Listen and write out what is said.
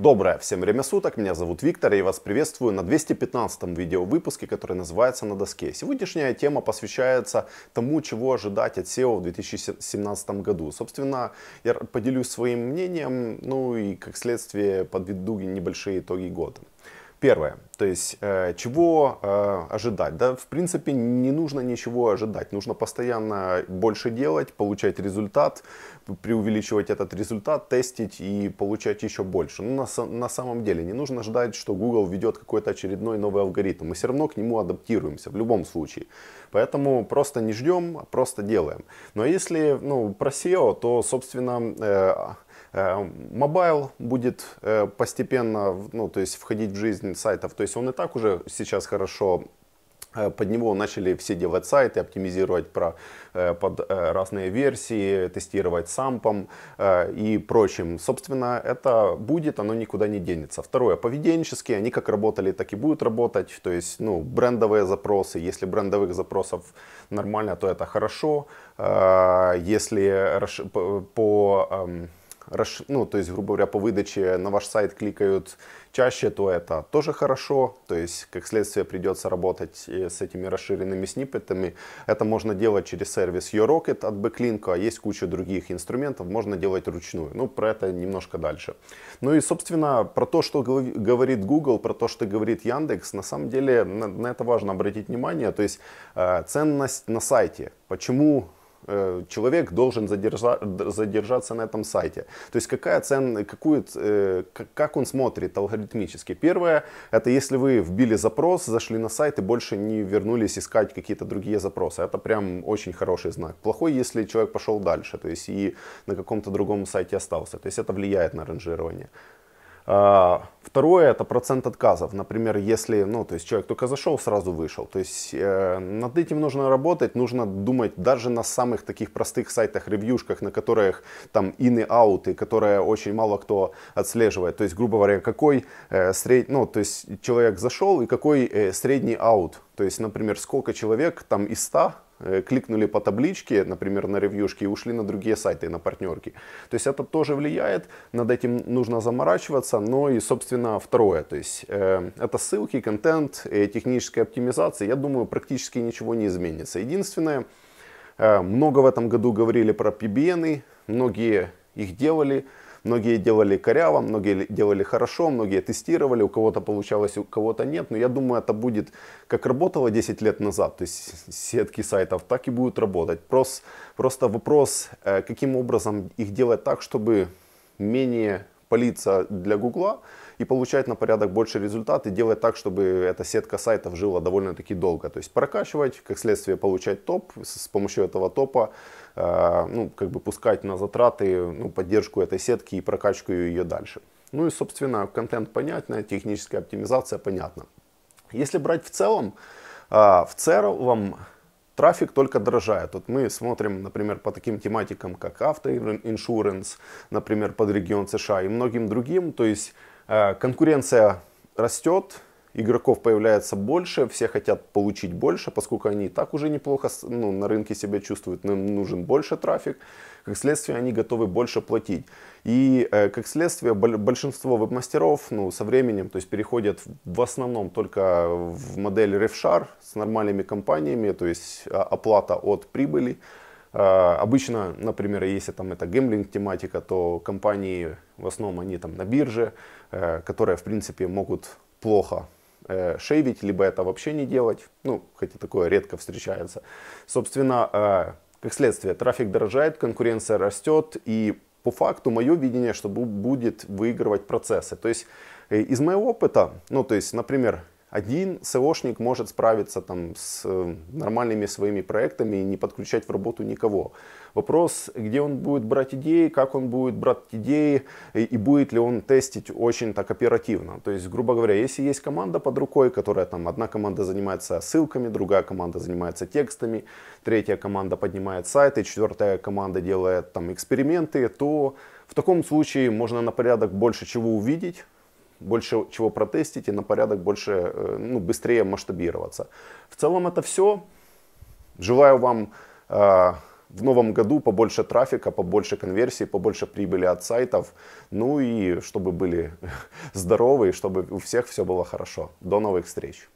Доброе всем время суток, меня зовут Виктор, и я вас приветствую на 215 видео выпуске, который называется «На доске». Сегодняшняя тема посвящается тому, чего ожидать от SEO в 2017 году. Собственно, я поделюсь своим мнением, ну и как следствие подведу небольшие итоги года. Первое. То есть, э, чего э, ожидать? Да, в принципе, не нужно ничего ожидать. Нужно постоянно больше делать, получать результат, преувеличивать этот результат, тестить и получать еще больше. Ну, на, на самом деле, не нужно ждать, что Google ведет какой-то очередной новый алгоритм. Мы все равно к нему адаптируемся в любом случае. Поэтому просто не ждем, а просто делаем. Но если ну, про SEO, то, собственно, э, Э, мобайл будет э, постепенно, ну, то есть входить в жизнь сайтов. То есть он и так уже сейчас хорошо э, под него начали все делать сайты, оптимизировать про, под разные версии, тестировать сампом и прочим. Собственно, это будет, оно никуда не денется. Второе, поведенческие, они как работали, так и будут работать. То есть, ну, брендовые запросы, если брендовых запросов нормально, то это хорошо. Если по эм, ну, то есть, грубо говоря, по выдаче на ваш сайт кликают чаще, то это тоже хорошо. То есть, как следствие, придется работать с этими расширенными сниппетами. Это можно делать через сервис YoRocket от Backlink, а есть куча других инструментов, можно делать ручную. Ну, про это немножко дальше. Ну и, собственно, про то, что говорит Google, про то, что говорит Яндекс, на самом деле на, на это важно обратить внимание. То есть, э, ценность на сайте. Почему Э, человек должен задержа, задержаться на этом сайте. То есть какая цен, какую, э, как он смотрит алгоритмически. Первое, это если вы вбили запрос, зашли на сайт и больше не вернулись искать какие-то другие запросы. Это прям очень хороший знак. Плохой, если человек пошел дальше, то есть и на каком-то другом сайте остался. То есть это влияет на ранжирование. А, второе это процент отказов. Например, если, ну, то есть человек только зашел, сразу вышел. То есть э, над этим нужно работать, нужно думать даже на самых таких простых сайтах, ревьюшках, на которых там ин и ауты, которые очень мало кто отслеживает. То есть, грубо говоря, какой э, средний, ну, то есть человек зашел и какой э, средний аут. То есть, например, сколько человек там из 100 Э, кликнули по табличке, например, на ревьюшки и ушли на другие сайты, на партнерки. То есть это тоже влияет, над этим нужно заморачиваться, но и, собственно, второе, то есть э, это ссылки, контент, э, техническая оптимизация, я думаю, практически ничего не изменится. Единственное, э, много в этом году говорили про PBN, многие их делали, Многие делали коряво, многие делали хорошо, многие тестировали, у кого-то получалось, у кого-то нет. Но я думаю, это будет, как работало 10 лет назад, то есть сетки сайтов, так и будут работать. Просто, просто вопрос, э, каким образом их делать так, чтобы менее палиться для Гугла и получать на порядок больше результат и делать так, чтобы эта сетка сайтов жила довольно-таки долго. То есть прокачивать, как следствие получать топ, с помощью этого топа э, ну, как бы пускать на затраты ну, поддержку этой сетки и прокачку ее дальше. Ну и, собственно, контент понятно, техническая оптимизация понятна. Если брать в целом, э, в целом трафик только дорожает. Вот мы смотрим, например, по таким тематикам, как автоиншуранс, например, под регион США и многим другим. То есть э, конкуренция растет, игроков появляется больше, все хотят получить больше, поскольку они и так уже неплохо ну, на рынке себя чувствуют, им нужен больше трафик, как следствие они готовы больше платить. И э, как следствие большинство веб-мастеров ну, со временем то есть переходят в основном только в модель RefShare с нормальными компаниями, то есть а, оплата от прибыли. А, обычно, например, если там это гемблинг тематика, то компании в основном они там на бирже, э, которые в принципе могут плохо Э, шейвить, либо это вообще не делать. Ну, хотя такое редко встречается. Собственно, э, как следствие, трафик дорожает, конкуренция растет, и по факту мое видение, что будет выигрывать процессы. То есть э, из моего опыта, ну то есть, например, один СОшник может справиться там, с э, нормальными своими проектами и не подключать в работу никого. Вопрос, где он будет брать идеи, как он будет брать идеи и, и будет ли он тестить очень так оперативно. То есть, грубо говоря, если есть команда под рукой, которая там одна команда занимается ссылками, другая команда занимается текстами, третья команда поднимает сайты, четвертая команда делает там эксперименты, то в таком случае можно на порядок больше чего увидеть больше чего протестить и на порядок больше, э, ну, быстрее масштабироваться. В целом это все. Желаю вам э, в новом году побольше трафика, побольше конверсий, побольше прибыли от сайтов. Ну и чтобы были здоровы, чтобы у всех все было хорошо. До новых встреч!